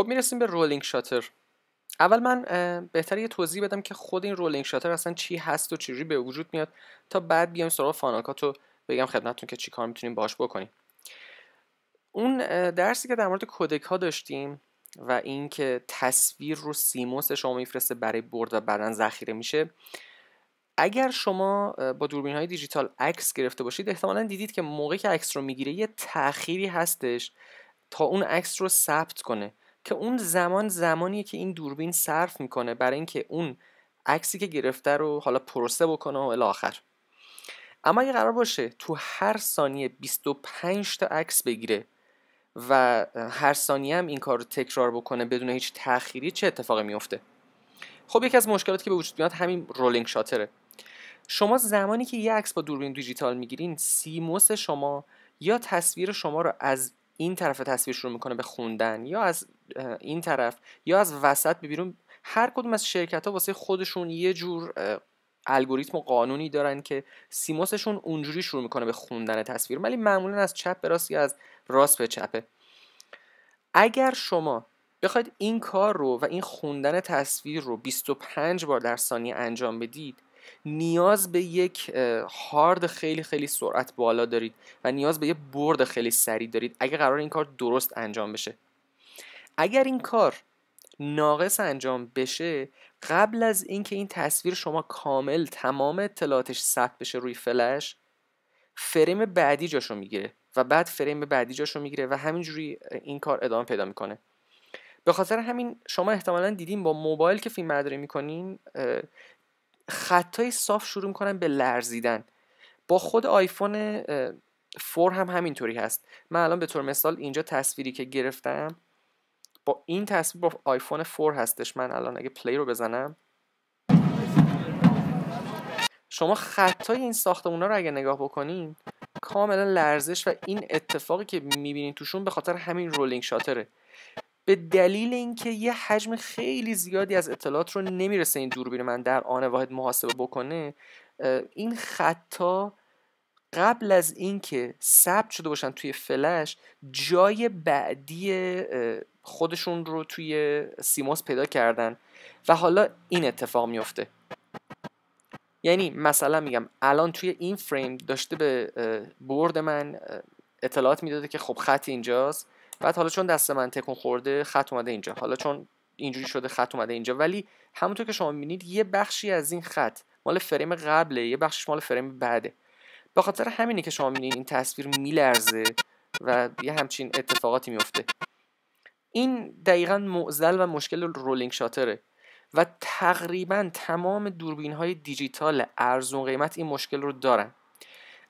خب میرسیم به رولینگ شاتر اول من بهتر یه توضیح بدم که خود این رولینگ شاتر اصلا چی هست و چجوری به وجود میاد تا بعد بیایم سراغ فاناکات و بگم خدمتتون که چی کار میتونیم باش بکنیم اون درسی که در مورد کودک ها داشتیم و اینکه تصویر رو سیموس شما میفرسته برای برد و بعدا ذخیره میشه اگر شما با دوربین های دیجیتال عکس گرفته باشید احتمالا دیدید که موقعی که عکس رو میگیره یه تأخیری هستش تا اون عکس رو ثبت کنه که اون زمان زمانیه که این دوربین صرف میکنه برای اینکه اون عکسی که گرفته رو حالا پروسه بکنه و الی آخر اما اگه قرار باشه تو هر ثانیه 25 تا عکس بگیره و هر ثانیه هم این کار رو تکرار بکنه بدون هیچ تأخیری چه اتفاقی میفته خب یکی از مشکلاتی که به وجود میاد همین رولینگ شاتره شما زمانی که یه عکس با دوربین دیجیتال میگیرین سیموس شما یا تصویر شما رو از این طرف تصویر شروع میکنه به خوندن یا از این طرف یا از وسط به بیرون هر کدوم از شرکت ها واسه خودشون یه جور الگوریتم و قانونی دارن که سیموسشون اونجوری شروع میکنه به خوندن تصویر ولی معمولا از چپ به راست یا از راست به چپه اگر شما بخواید این کار رو و این خوندن تصویر رو 25 بار در ثانیه انجام بدید نیاز به یک هارد خیلی خیلی سرعت بالا دارید و نیاز به یه برد خیلی سریع دارید اگه قرار این کار درست انجام بشه اگر این کار ناقص انجام بشه قبل از اینکه این تصویر شما کامل تمام اطلاعاتش ثبت بشه روی فلش فریم بعدی جاشو میگیره و بعد فریم بعدی جاشو میگیره و همینجوری این کار ادامه پیدا میکنه به خاطر همین شما احتمالا دیدیم با موبایل که فیلم برداری میکنین خطای صاف شروع میکنن به لرزیدن با خود آیفون فور هم همینطوری هست من الان به طور مثال اینجا تصویری که گرفتم با این تصویر با آیفون 4 هستش من الان اگه پلی رو بزنم شما خطای این ساختمون رو اگه نگاه بکنین کاملا لرزش و این اتفاقی که میبینین توشون به خاطر همین رولینگ شاتره به دلیل اینکه یه حجم خیلی زیادی از اطلاعات رو نمیرسه این دوربین من در آن واحد محاسبه بکنه این خطا قبل از اینکه ثبت شده باشن توی فلش جای بعدی خودشون رو توی سیموس پیدا کردن و حالا این اتفاق میفته یعنی مثلا میگم الان توی این فریم داشته به برد من اطلاعات میداده که خب خط اینجاست بعد حالا چون دست من تکون خورده خط اومده اینجا حالا چون اینجوری شده خط اومده اینجا ولی همونطور که شما میبینید یه بخشی از این خط مال فریم قبله یه بخشش مال فریم بعده به خاطر همینی که شما میبینید این تصویر میلرزه و یه همچین اتفاقاتی میفته این دقیقا معضل و مشکل رولینگ شاتره و تقریبا تمام دوربین های دیجیتال ارزون قیمت این مشکل رو دارن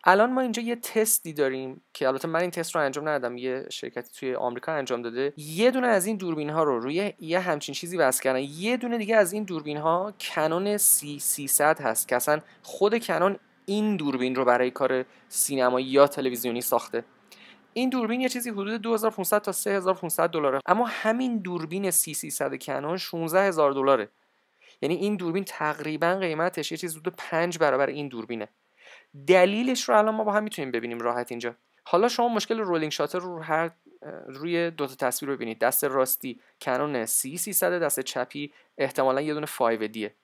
الان ما اینجا یه تستی داریم که البته من این تست رو انجام ندادم یه شرکتی توی آمریکا انجام داده یه دونه از این دوربین ها رو روی یه همچین چیزی وصل کردن یه دونه دیگه از این دوربین ها کنون سی 300 هست که اصلا خود کنون این دوربین رو برای کار سینمایی یا تلویزیونی ساخته این دوربین یه چیزی حدود 2500 تا 3500 دلاره اما همین دوربین سی 300 کنون 16000 دلاره یعنی این دوربین تقریبا قیمتش یه چیزی حدود 5 برابر این دوربینه دلیلش رو الان ما با هم میتونیم ببینیم راحت اینجا حالا شما مشکل رولینگ شاتر رو هر روی دو تا تصویر ببینید دست راستی کنون سی 300 دست چپی احتمالا یه دونه 5 دیه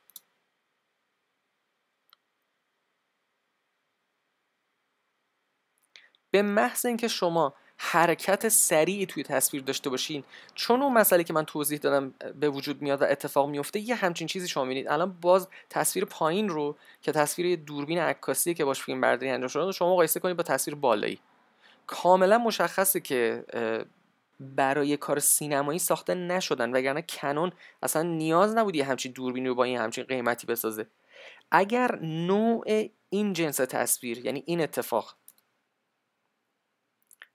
به محض اینکه شما حرکت سریعی توی تصویر داشته باشین چون اون مسئله که من توضیح دادم به وجود میاد و اتفاق میفته یه همچین چیزی شما میبینید الان باز تصویر پایین رو که تصویر دوربین عکاسی که باش فیلم برداری انجام شده شما مقایسه کنید با تصویر بالایی کاملا مشخصه که برای کار سینمایی ساخته نشدن وگرنه کنون اصلا نیاز نبود یه همچین دوربینی رو با این همچین قیمتی بسازه اگر نوع این جنس تصویر یعنی این اتفاق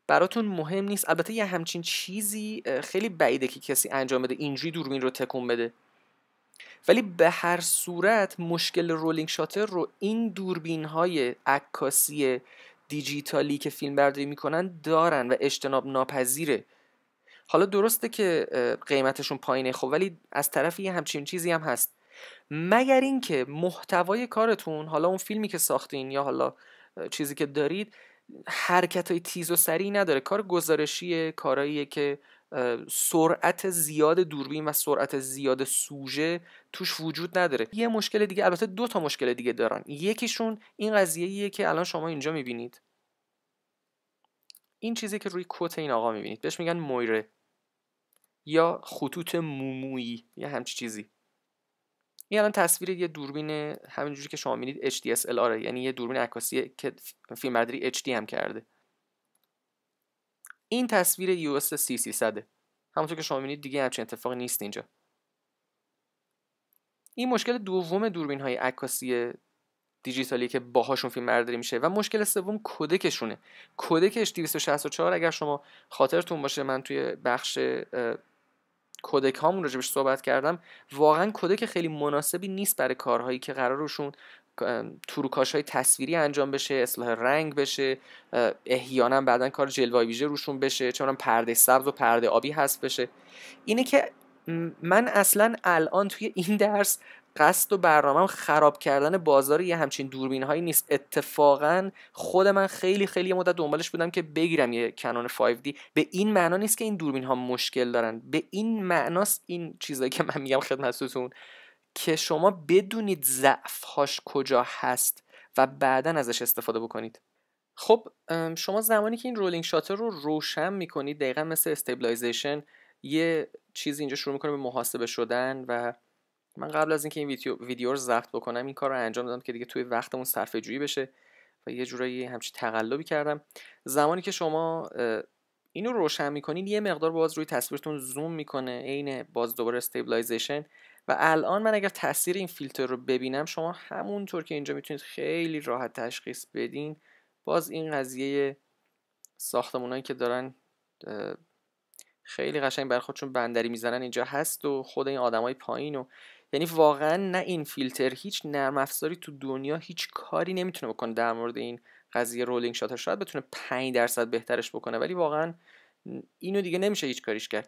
براتون مهم نیست البته یه همچین چیزی خیلی بعیده که کسی انجام بده اینجوری دوربین رو تکون بده ولی به هر صورت مشکل رولینگ شاتر رو این دوربین های عکاسی دیجیتالی که فیلم برداری میکنن دارن و اجتناب ناپذیره حالا درسته که قیمتشون پایینه خب ولی از طرف یه همچین چیزی هم هست مگر اینکه محتوای کارتون حالا اون فیلمی که ساختین یا حالا چیزی که دارید حرکت های تیز و سریع نداره کار گزارشیه کاراییه که سرعت زیاد دوربین و سرعت زیاد سوژه توش وجود نداره یه مشکل دیگه البته دو تا مشکل دیگه دارن یکیشون این قضیه که الان شما اینجا میبینید این چیزی که روی کت این آقا میبینید بهش میگن مویره یا خطوط مومویی یا همچی چیزی این الان تصویر یه دوربین همینجوری که شما میدید HDSLR یعنی یه دوربین عکاسی که فیلمبرداری HD هم کرده این تصویر US 300 همونطور که شما میدید دیگه همچین اتفاقی نیست اینجا این مشکل دوم دوربین های عکاسی دیجیتالی که باهاشون فیلم برداری میشه و مشکل سوم کدکشونه کدکش 264 اگر شما خاطرتون باشه من توی بخش کودک هامون بهش صحبت کردم واقعا کودک خیلی مناسبی نیست برای کارهایی که قرار روشون تروکاش های تصویری انجام بشه اصلاح رنگ بشه احیانا بعدا کار جلوه ویژه روشون بشه چون پرده سبز و پرده آبی هست بشه اینه که من اصلا الان توی این درس قصد و برنامه خراب کردن بازار یه همچین دوربین هایی نیست اتفاقا خود من خیلی خیلی مدت دنبالش بودم که بگیرم یه کنون 5D به این معنا نیست که این دوربین ها مشکل دارن به این معناست این چیزایی که من میگم خدمتتون که شما بدونید ضعف هاش کجا هست و بعدا ازش استفاده بکنید خب شما زمانی که این رولینگ شاتر رو روشن میکنید دقیقا مثل استیبلایزیشن یه چیزی اینجا شروع میکنه به محاسبه شدن و من قبل از اینکه این ویدیو, ویدیو رو ضبط بکنم این کار رو انجام دادم که دیگه توی وقتمون صرفه جویی بشه و یه جورایی همچی تقلبی کردم زمانی که شما اینو روشن میکنید یه مقدار باز روی تصویرتون زوم میکنه عین باز دوباره استیبلایزیشن و الان من اگر تاثیر این فیلتر رو ببینم شما همونطور که اینجا میتونید خیلی راحت تشخیص بدین باز این قضیه ساختمونایی که دارن خیلی قشنگ بر خودشون بندری میزنن اینجا هست و خود این آدمای پایین و یعنی واقعا نه این فیلتر هیچ نرم افزاری تو دنیا هیچ کاری نمیتونه بکنه در مورد این قضیه رولینگ شاتر شاید بتونه 5 درصد بهترش بکنه ولی واقعا اینو دیگه نمیشه هیچ کاریش کرد